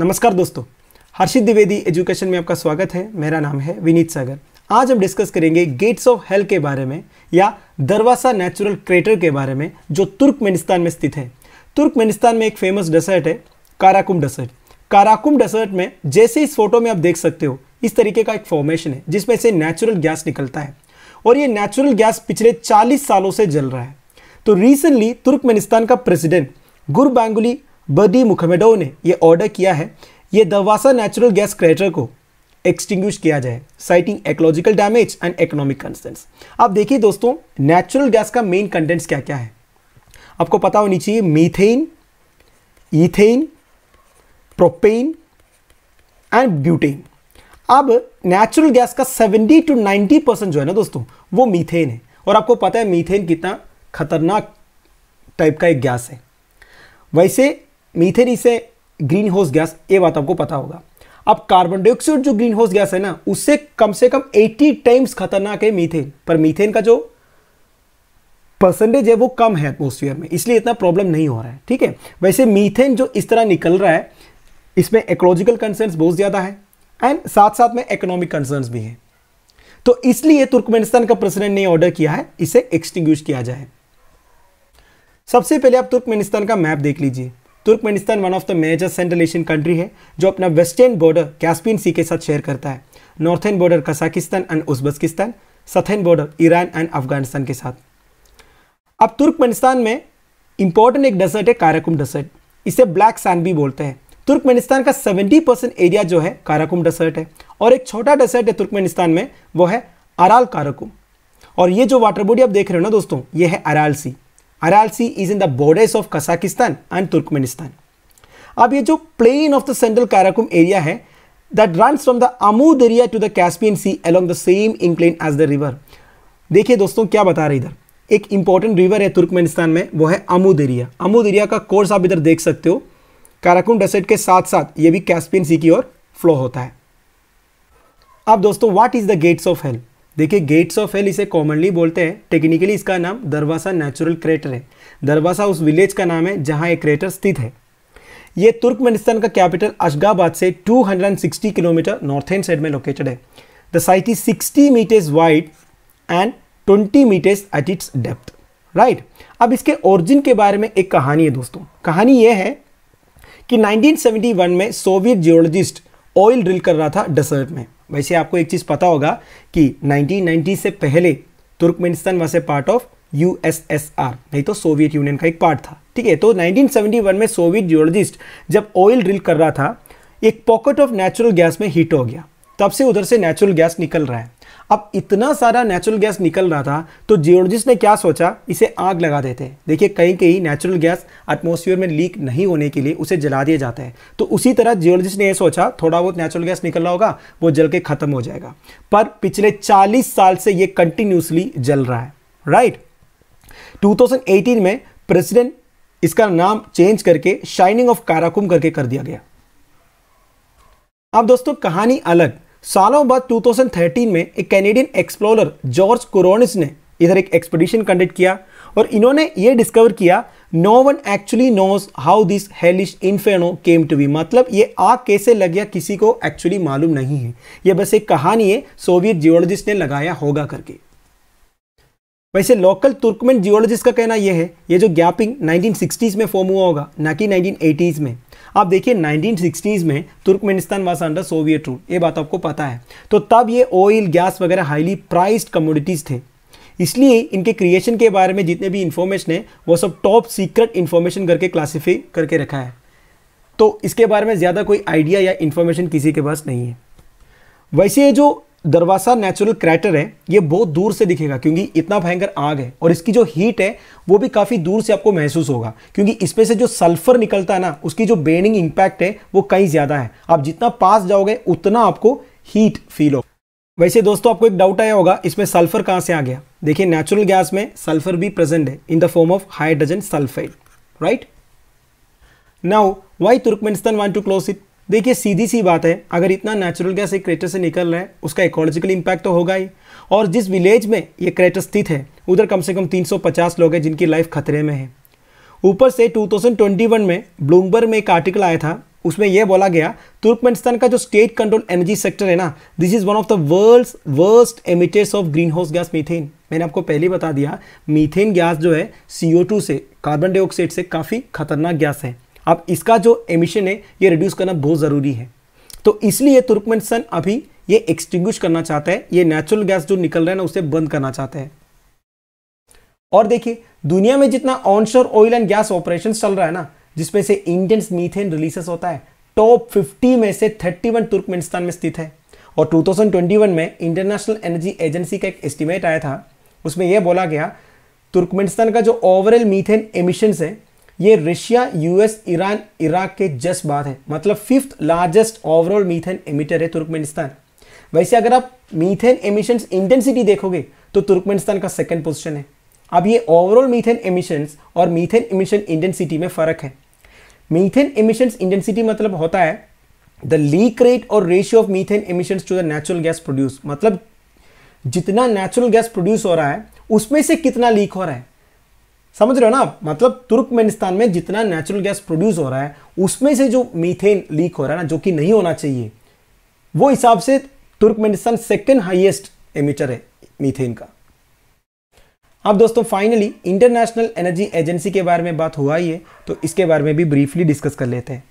नमस्कार दोस्तों हर्षित द्विवेदी एजुकेशन में आपका स्वागत है मेरा नाम है विनीत सागर आज हम डिस्कस करेंगे गेट्स ऑफ हेल के बारे में या दरवासा नेचुरल क्रेटर के बारे में जो तुर्कमेनिस्तान में स्थित है तुर्कमेनिस्तान में एक फेमस डेसर्ट है काराकुम डेसर्ट काराकुम डेसर्ट में जैसे इस फोटो में आप देख सकते हो इस तरीके का एक फॉर्मेशन है जिसमें से नेचुरल गैस निकलता है और ये नेचुरल गैस पिछले चालीस सालों से जल रहा है तो रिसेंटली तुर्कमेनिस्तान का प्रेसिडेंट गुरबांगुली बदी मुखमेडो ने यह ऑर्डर किया है ये दवासा नेचुरल गैस क्रेटर को एक्सटिंग्विश किया जाए citing ecological damage and economic concern आप देखिए दोस्तों नेचुरल गैस का मेन कंटेंट्स क्या क्या है आपको पता होनी चाहिए methane ethane propane and butane अब नेचुरल गैस का 70 टू 90 परसेंट जो है ना दोस्तों वो मीथेन है और आपको पता है मीथेन कितना खतरनाक टाइप का एक गैस है वैसे मीथेन इसे ग्रीन हाउस गैस ये बात आपको पता होगा अब कार्बन डाइऑक्साइड जो ग्रीन हाउस गैस है ना उससे कम से कम 80 टाइम्स खतरनाक है मीथेन पर मीथेन का जो परसेंटेज है वो कम है एटमोसफियर में इसलिए इतना प्रॉब्लम नहीं हो रहा है ठीक है वैसे मीथेन जो इस तरह निकल रहा है इसमें एकोलॉजिकल कंसर्न बहुत ज़्यादा है एंड साथ साथ में इकोनॉमिक कंसर्न भी हैं तो इसलिए तुर्कमेनिस्तान का प्रेसिडेंट ने ऑर्डर किया है इसे एक्सटिंग्विश किया जाए सबसे पहले आप तुर्कमेनिस्तान का मैप देख लीजिए Turkmenistan one of the major central Asian country है जो अपना वेस्टर्न बॉर्डर कैस्पियन सी के साथ शेयर करता है northern border Kazakhstan and Uzbekistan southern border Iran and Afghanistan के साथ अब तुर्कमेनिस्तान में इंपॉर्टेंट एक डेजर्ट है काराकुम डेजर्ट इसे ब्लैक सैंड भी बोलते हैं तुर्कमेनिस्तान का 70 परसेंट एरिया जो है काराकुम डेजर्ट है और एक छोटा डेजर्ट है तुर्कमेनिस्तान में वो है अराल काराकुम और ये जो वाटर बॉडी आप देख रहे हो ना दोस्तों ये है Aral sea Aral sea is in the borders of Kazakhstan and Turkmenistan अब ये जो plain of the central Karakum area है that run from the Amu Darya to the Caspian sea along the same incline as the river देखिए दोस्तों क्या बता रहे इधर एक इंपॉर्टेंट रिवर है तुर्कमेनिस्तान में वो है अमू दरिया अमू दरिया का कोर्स आप इधर देख सकते हो काराकुम डेसर्ट के साथ साथ ये भी कैस्पियन सी की ओर फ्लो होता है अब दोस्तों what is the gates of hell देखिए गेट्स ऑफ हेल इसे कॉमनली बोलते हैं टेक्निकली इसका नाम दरवासा नेचुरल क्रेटर है दरवासा उस विलेज का नाम है जहाँ ये क्रेटर स्थित है ये तुर्कमेनिस्तान का कैपिटल अशगाबाद से 260 किलोमीटर नॉर्थ एंड साइड में लोकेटेड है the site is 60 meters wide and 20 meters at its depth right अब इसके ओरिजिन के बारे में एक कहानी है दोस्तों कहानी यह है कि 1971 में सोवियत जियोलॉजिस्ट ऑयल ड्रिल कर रहा था डेसर्ट में वैसे आपको एक चीज़ पता होगा कि 1990 से पहले Turkmenistan was a part of USSR नहीं तो सोवियत यूनियन का एक पार्ट था ठीक है तो 1971 में सोवियत जियोलॉजिस्ट जब ऑयल ड्रिल कर रहा था एक पॉकेट ऑफ नेचुरल गैस में हीट हो गया तब से उधर से नेचुरल गैस निकल रहा है अब इतना सारा नेचुरल गैस निकल रहा था तो जियोलॉजिस्ट ने क्या सोचा इसे आग लगा देते हैं देखिए कहीं कहीं नेचुरल गैस एटमोसफियर में लीक नहीं होने के लिए उसे जला दिया जाता है तो उसी तरह जियोलॉजिस्ट ने यह सोचा थोड़ा बहुत नेचुरल गैस निकल रहा होगा वो जल के ख़त्म हो जाएगा पर पिछले चालीस साल से यह कंटिन्यूसली जल रहा है राइट टू में प्रेसिडेंट इसका नाम चेंज करके शाइनिंग ऑफ काराकुम करके कर दिया गया अब दोस्तों कहानी अलग सालों बाद 2013 में एक कैनेडियन एक्सप्लोरर जॉर्ज कोरोनिस ने इधर एक एक्सपीडिशन कंडक्ट किया और इन्होंने ये डिस्कवर किया no one actually knows how this hellish inferno came to be मतलब ये आग कैसे लग गया किसी को एक्चुअली मालूम नहीं है ये बस एक कहानी है सोवियत जियोलॉजिस्ट ने लगाया होगा करके वैसे लोकल तुर्कमेन जियोलॉजिस्ट का कहना यह है ये जो गैपिंग 1960s में फॉर्म हुआ होगा ना कि 1980s में आप देखिए 1960s में तुर्कमेनिस्तान वास अंडर सोवियत रूल ये बात आपको पता है तो तब ये ऑयल गैस वगैरह हाईली प्राइज्ड कमोडिटीज़ थे इसलिए इनके क्रिएशन के बारे में जितने भी इन्फॉर्मेशन है वो सब टॉप सीक्रेट इन्फॉर्मेशन करके क्लासीफाई करके रखा है तो इसके बारे में ज़्यादा कोई आइडिया या इन्फॉर्मेशन किसी के पास नहीं है वैसे जो दरवासा नेचुरल क्रैटर है ये बहुत दूर से दिखेगा क्योंकि इतना भयंकर आग है और इसकी जो हीट है वो भी काफ़ी दूर से आपको महसूस होगा क्योंकि इसमें से जो सल्फर निकलता है ना उसकी जो बेनिंग इम्पैक्ट है वो कहीं ज़्यादा है आप जितना पास जाओगे उतना आपको हीट फील हो वैसे दोस्तों आपको एक डाउट आया होगा इसमें सल्फर कहाँ से आ गया देखिए नेचुरल गैस में सल्फर भी प्रेजेंट है in the form of hydrogen sulphide right now why Turkmenistan want to close it देखिए सीधी सी बात है अगर इतना नेचुरल गैस एक क्रेटर से निकल रहा है उसका इकोलॉजिकल इम्पैक्ट तो होगा ही और जिस विलेज में ये क्रेटर स्थित है उधर कम से कम 350 लोग हैं जिनकी लाइफ खतरे में है ऊपर से 2021 में ब्लूमबर्ग में एक आर्टिकल आया था उसमें यह बोला गया तुर्कमेनिस्तान का जो स्टेट कंट्रोल एनर्जी सेक्टर है ना this is one of the world's worst emitters of green house gas methane मैंने आपको पहले बता दिया मीथेन गैस जो है सी से कार्बन डाइऑक्साइड से काफ़ी खतरनाक गैस है अब इसका जो एमिशन है ये रिड्यूस करना बहुत ज़रूरी है तो इसलिए तुर्कमेन सन अभी ये एक्सटिंग्विश करना चाहता है ये नेचुरल गैस जो निकल रहा है ना उसे बंद करना चाहते हैं और देखिए दुनिया में जितना onshore oil and gas operation चल रहा है ना जिसमें से इंडियन मीथेन रिलीज होता है टॉप 50 में से 31 तुर्कमेनिस्तान में स्थित है और 2021 में इंटरनेशनल एनर्जी एजेंसी का एक एस्टिमेट आया था उसमें यह बोला गया तुर्कमेनिस्तान का जो ओवरऑल मीथेन एमिशंस है ये रशिया यूएस ईरान इराक के जस्ट बाद है मतलब fifth largest overall methane emitter है तुर्कमेनिस्तान वैसे अगर आप मीथेन एमिशन इंटेंसिटी देखोगे तो तुर्कमेनिस्तान का सेकेंड पोजिशन है अब ये ओवरऑल मीथेन एमिशंस और मीथेन एमिशन इंटेंसिटी में फ़र्क है मीथेन एमिशन इंटेंसिटी मतलब होता है द लीक रेट और ratio of methane emission to the natural gas produce मतलब जितना नेचुरल गैस प्रोड्यूस हो रहा है उसमें से कितना लीक हो रहा है समझ रहे हो ना आप मतलब तुर्कमेनिस्तान में जितना नेचुरल गैस प्रोड्यूस हो रहा है उसमें से जो मीथेन लीक हो रहा है ना जो कि नहीं होना चाहिए वो हिसाब से तुर्कमेनिस्तान सेकेंड हाइएस्ट एमिटर है मीथेन का अब दोस्तों फाइनली इंटरनेशनल एनर्जी एजेंसी के बारे में बात हुआ ही है तो इसके बारे में भी ब्रीफली डिस्कस कर लेते हैं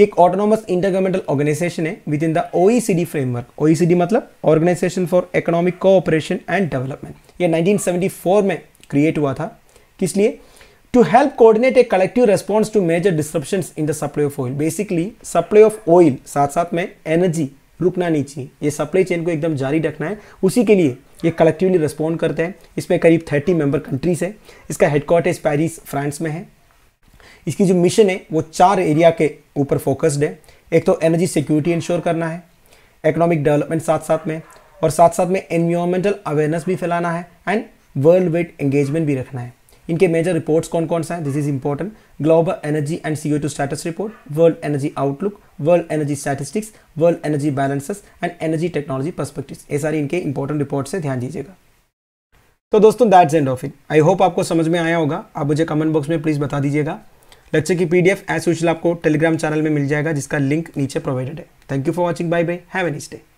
एक ऑटोनोमस इंटरगवर्नमेंटल ऑर्गेनाइजेशन है within the OECD framework OECD मतलब organisation for economic cooperation and development ये 1974 में क्रिएट हुआ था किस लिए to help coordinate a collective response to major disruption in the supply of oil basically supply of oil साथ साथ में एनर्जी रुकना नहीं चाहिए ये सप्लाई चेन को एकदम जारी रखना है उसी के लिए ये कलेक्टिवली रेस्पॉन्ड करते हैं इसमें करीब थर्टी मेंबर कंट्रीज है इसका हेडक्वार्टर्स पेरिस फ्रांस में है इसकी जो मिशन है वो चार एरिया के ऊपर फोकस्ड है एक तो एनर्जी सिक्योरिटी इंश्योर करना है इकोनॉमिक डेवलपमेंट साथ साथ में और साथ साथ में एनवायरमेंटल अवेयरनेस भी फैलाना है एंड वर्ल्ड वाइड एंगेजमेंट भी रखना है इनके मेजर रिपोर्ट्स कौन कौन सा है this is important global energy and CO two status report world energy outlook world energy statistics world energy balances and energy technology perspective ये सारी इनके इंपॉर्टेंट रिपोर्ट से ध्यान दीजिएगा तो दोस्तों that's end of it I hope आपको समझ में आया होगा आप मुझे कमेंट बॉक्स में प्लीज़ बता दीजिएगा लेक्चर की पीडीएफ एज यूशल आपको टेलीग्राम चैनल में मिल जाएगा जिसका लिंक नीचे प्रोवाइडेड है thank you for watching bye bye have a stay